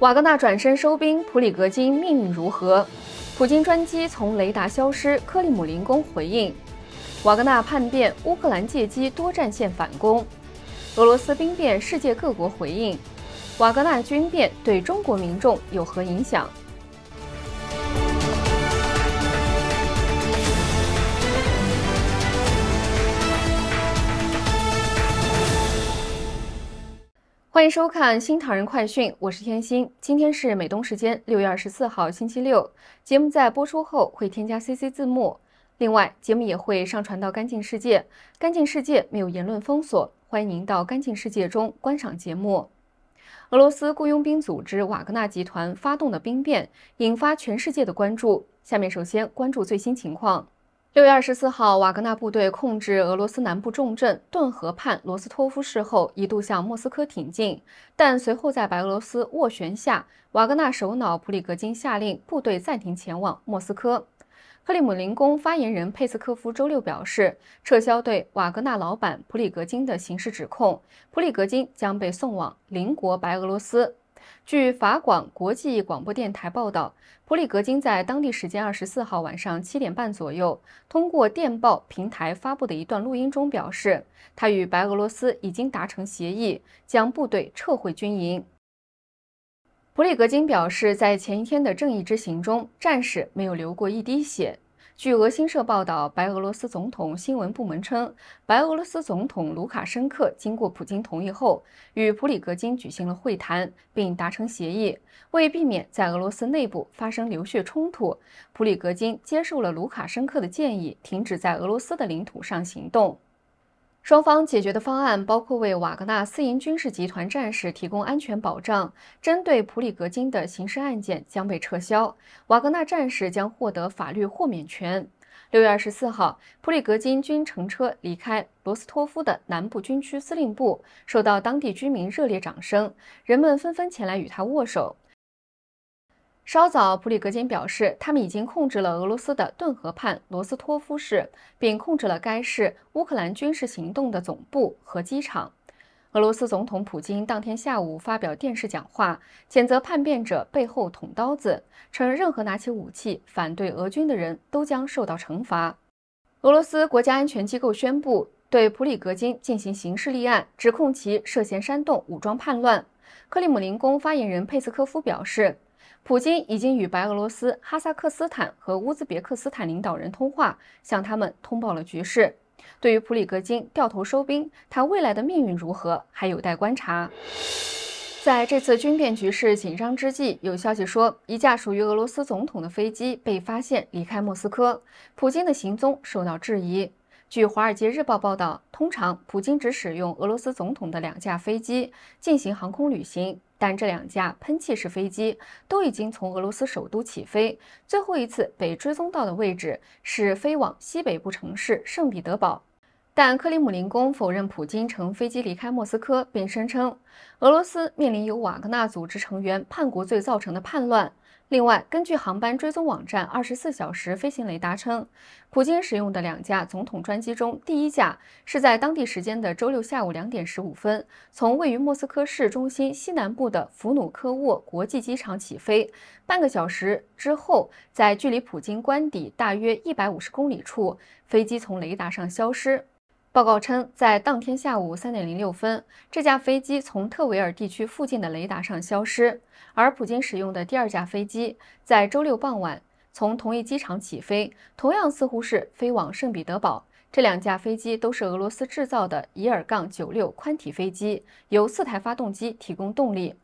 瓦格纳转身收兵，普里格金命运如何？普京专机从雷达消失，克里姆林宫回应：瓦格纳叛变，乌克兰借机多战线反攻，俄罗斯兵变，世界各国回应。瓦格纳军变对中国民众有何影响？欢迎收看《新唐人快讯》，我是天心。今天是美东时间六月二十四号星期六。节目在播出后会添加 CC 字幕。另外，节目也会上传到干净世界。干净世界没有言论封锁，欢迎您到干净世界中观赏节目。俄罗斯雇佣兵组织瓦格纳集团发动的兵变，引发全世界的关注。下面首先关注最新情况。六月二十四号，瓦格纳部队控制俄罗斯南部重镇顿河畔罗斯托夫市后，一度向莫斯科挺进，但随后在白俄罗斯斡旋下，瓦格纳首脑普里格金下令部队暂停前往莫斯科。克里姆林宫发言人佩斯科夫周六表示，撤销对瓦格纳老板普里格金的刑事指控，普里格金将被送往邻国白俄罗斯。据法广国际广播电台报道，普里格金在当地时间二十四号晚上七点半左右，通过电报平台发布的一段录音中表示，他与白俄罗斯已经达成协议，将部队撤回军营。普里格金表示，在前一天的正义之行中，战士没有流过一滴血。据俄新社报道，白俄罗斯总统新闻部门称，白俄罗斯总统卢卡申科经过普京同意后，与普里格金举行了会谈，并达成协议，为避免在俄罗斯内部发生流血冲突，普里格金接受了卢卡申科的建议，停止在俄罗斯的领土上行动。双方解决的方案包括为瓦格纳私营军事集团战士提供安全保障。针对普里格金的刑事案件将被撤销，瓦格纳战士将获得法律豁免权。六月二十四号，普里格金军乘车离开罗斯托夫的南部军区司令部，受到当地居民热烈掌声，人们纷纷前来与他握手。稍早，普里格金表示，他们已经控制了俄罗斯的顿河畔罗斯托夫市，并控制了该市乌克兰军事行动的总部和机场。俄罗斯总统普京当天下午发表电视讲话，谴责叛变者背后捅刀子，称任何拿起武器反对俄军的人都将受到惩罚。俄罗斯国家安全机构宣布对普里格金进行刑事立案，指控其涉嫌煽动武装叛乱。克里姆林宫发言人佩斯科夫表示。普京已经与白俄罗斯、哈萨克斯坦和乌兹别克斯坦领导人通话，向他们通报了局势。对于普里戈金掉头收兵，他未来的命运如何，还有待观察。在这次军变局势紧张之际，有消息说一架属于俄罗斯总统的飞机被发现离开莫斯科，普京的行踪受到质疑。据《华尔街日报》报道，通常普京只使用俄罗斯总统的两架飞机进行航空旅行。但这两架喷气式飞机都已经从俄罗斯首都起飞，最后一次被追踪到的位置是飞往西北部城市圣彼得堡。但克里姆林宫否认普京乘飞机离开莫斯科，并声称俄罗斯面临由瓦格纳组织成员叛国罪造成的叛乱。另外，根据航班追踪网站“二十四小时飞行雷达”称，普京使用的两架总统专机中，第一架是在当地时间的周六下午两点十五分，从位于莫斯科市中心西南部的弗努科沃国际机场起飞。半个小时之后，在距离普京官邸大约一百五十公里处，飞机从雷达上消失。报告称，在当天下午三点零六分，这架飞机从特维尔地区附近的雷达上消失。而普京使用的第二架飞机在周六傍晚从同一机场起飞，同样似乎是飞往圣彼得堡。这两架飞机都是俄罗斯制造的伊尔杠 -96 宽体飞机，由四台发动机提供动力。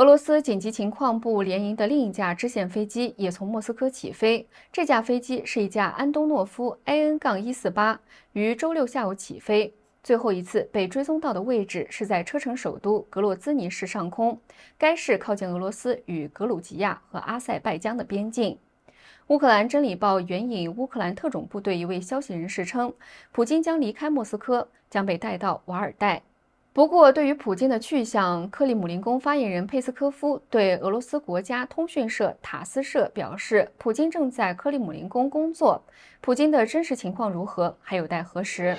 俄罗斯紧急情况部联营的另一架支线飞机也从莫斯科起飞。这架飞机是一架安东诺夫 AN-148，于周六下午起飞。最后一次被追踪到的位置是在车臣首都格洛兹尼市上空，该市靠近俄罗斯与格鲁吉亚和阿塞拜疆的边境。乌克兰《真理报》援引乌克兰特种部队一位消息人士称，普京将离开莫斯科，将被带到瓦尔代。不过，对于普京的去向，克里姆林宫发言人佩斯科夫对俄罗斯国家通讯社塔斯社表示，普京正在克里姆林宫工作。普京的真实情况如何，还有待核实。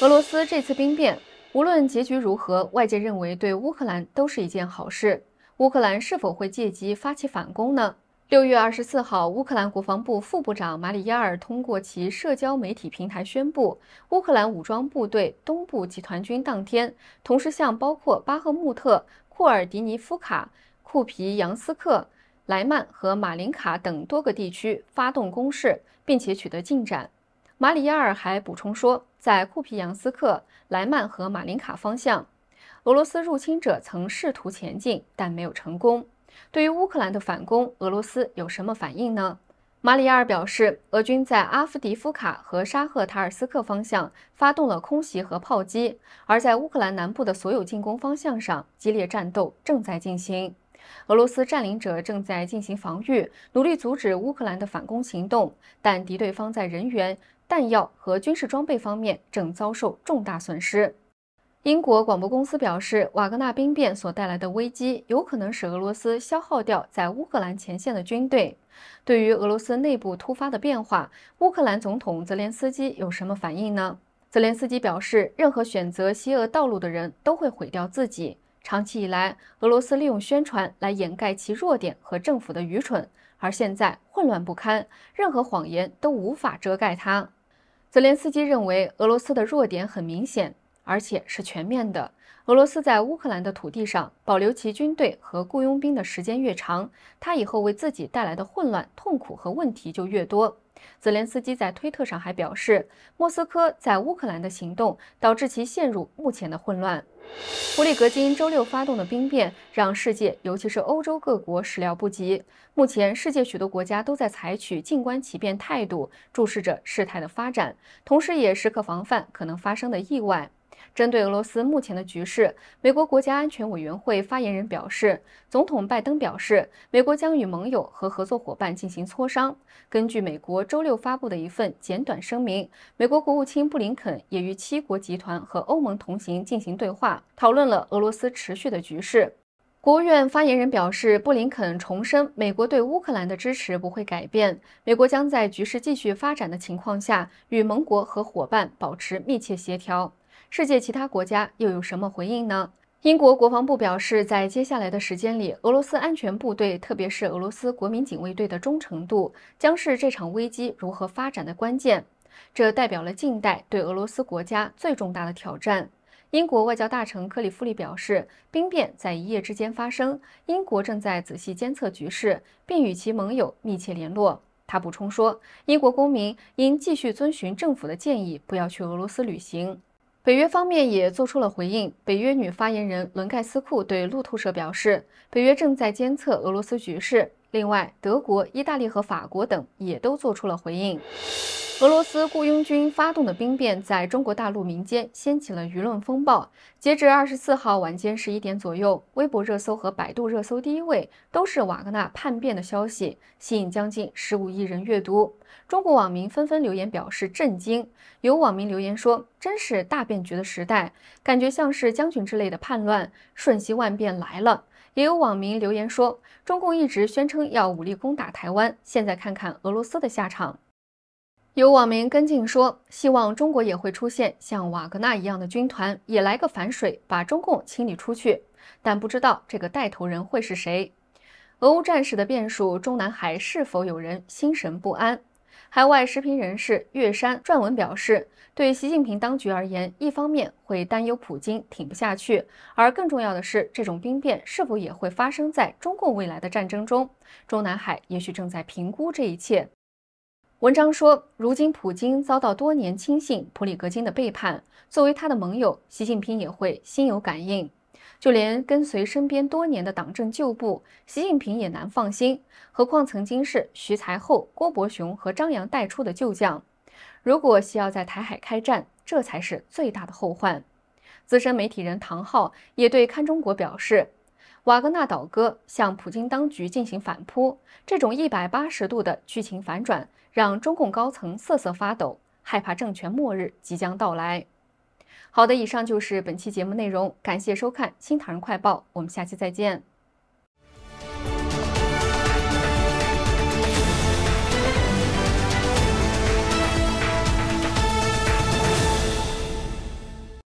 俄罗斯这次兵变，无论结局如何，外界认为对乌克兰都是一件好事。乌克兰是否会借机发起反攻呢？六月二十四号，乌克兰国防部副部长马里亚尔通过其社交媒体平台宣布，乌克兰武装部队东部集团军当天同时向包括巴赫穆特、库尔迪尼夫卡、库皮扬斯克、莱曼和马林卡等多个地区发动攻势，并且取得进展。马里亚尔还补充说，在库皮扬斯克、莱曼和马林卡方向，俄罗斯入侵者曾试图前进，但没有成功。对于乌克兰的反攻，俄罗斯有什么反应呢？马里亚尔表示，俄军在阿夫迪夫卡和沙赫塔尔斯克方向发动了空袭和炮击，而在乌克兰南部的所有进攻方向上，激烈战斗正在进行。俄罗斯占领者正在进行防御，努力阻止乌克兰的反攻行动，但敌对方在人员、弹药和军事装备方面正遭受重大损失。英国广播公司表示，瓦格纳兵变所带来的危机有可能使俄罗斯消耗掉在乌克兰前线的军队。对于俄罗斯内部突发的变化，乌克兰总统泽连斯基有什么反应呢？泽连斯基表示，任何选择西俄道路的人都会毁掉自己。长期以来，俄罗斯利用宣传来掩盖其弱点和政府的愚蠢，而现在混乱不堪，任何谎言都无法遮盖它。泽连斯基认为，俄罗斯的弱点很明显。而且是全面的。俄罗斯在乌克兰的土地上保留其军队和雇佣兵的时间越长，他以后为自己带来的混乱、痛苦和问题就越多。泽连斯基在推特上还表示，莫斯科在乌克兰的行动导致其陷入目前的混乱。弗里格金周六发动的兵变让世界，尤其是欧洲各国始料不及。目前，世界许多国家都在采取静观其变态度，注视着事态的发展，同时也时刻防范可能发生的意外。针对俄罗斯目前的局势，美国国家安全委员会发言人表示，总统拜登表示，美国将与盟友和合作伙伴进行磋商。根据美国周六发布的一份简短声明，美国国务卿布林肯也与七国集团和欧盟同行进行对话，讨论了俄罗斯持续的局势。国务院发言人表示，布林肯重申，美国对乌克兰的支持不会改变，美国将在局势继续发展的情况下与盟国和伙伴保持密切协调。世界其他国家又有什么回应呢？英国国防部表示，在接下来的时间里，俄罗斯安全部队，特别是俄罗斯国民警卫队的忠诚度，将是这场危机如何发展的关键。这代表了近代对俄罗斯国家最重大的挑战。英国外交大臣克里夫利表示，兵变在一夜之间发生，英国正在仔细监测局势，并与其盟友密切联络。他补充说，英国公民应继续遵循政府的建议，不要去俄罗斯旅行。北约方面也做出了回应。北约女发言人伦盖斯库对路透社表示，北约正在监测俄罗斯局势。另外，德国、意大利和法国等也都做出了回应。俄罗斯雇佣军发动的兵变，在中国大陆民间掀起了舆论风暴。截至二十四号晚间十一点左右，微博热搜和百度热搜第一位都是瓦格纳叛变的消息，吸引将近十五亿人阅读。中国网民纷纷留言表示震惊，有网民留言说：“真是大变局的时代，感觉像是将军之类的叛乱，瞬息万变来了。”也有网民留言说：“中共一直宣称要武力攻打台湾，现在看看俄罗斯的下场。”有网民跟进说，希望中国也会出现像瓦格纳一样的军团，也来个反水，把中共清理出去。但不知道这个带头人会是谁。俄乌战事的变数，中南海是否有人心神不安？海外时评人士岳山撰文表示，对习近平当局而言，一方面会担忧普京挺不下去，而更重要的是，这种兵变是否也会发生在中共未来的战争中？中南海也许正在评估这一切。文章说，如今普京遭到多年亲信普里格金的背叛，作为他的盟友，习近平也会心有感应。就连跟随身边多年的党政旧部，习近平也难放心。何况曾经是徐才厚、郭伯雄和张扬带出的旧将，如果需要在台海开战，这才是最大的后患。资深媒体人唐浩也对《看中国》表示。瓦格纳倒戈，向普京当局进行反扑，这种一百八十度的剧情反转，让中共高层瑟瑟发抖，害怕政权末日即将到来。好的，以上就是本期节目内容，感谢收看《新唐人快报》，我们下期再见。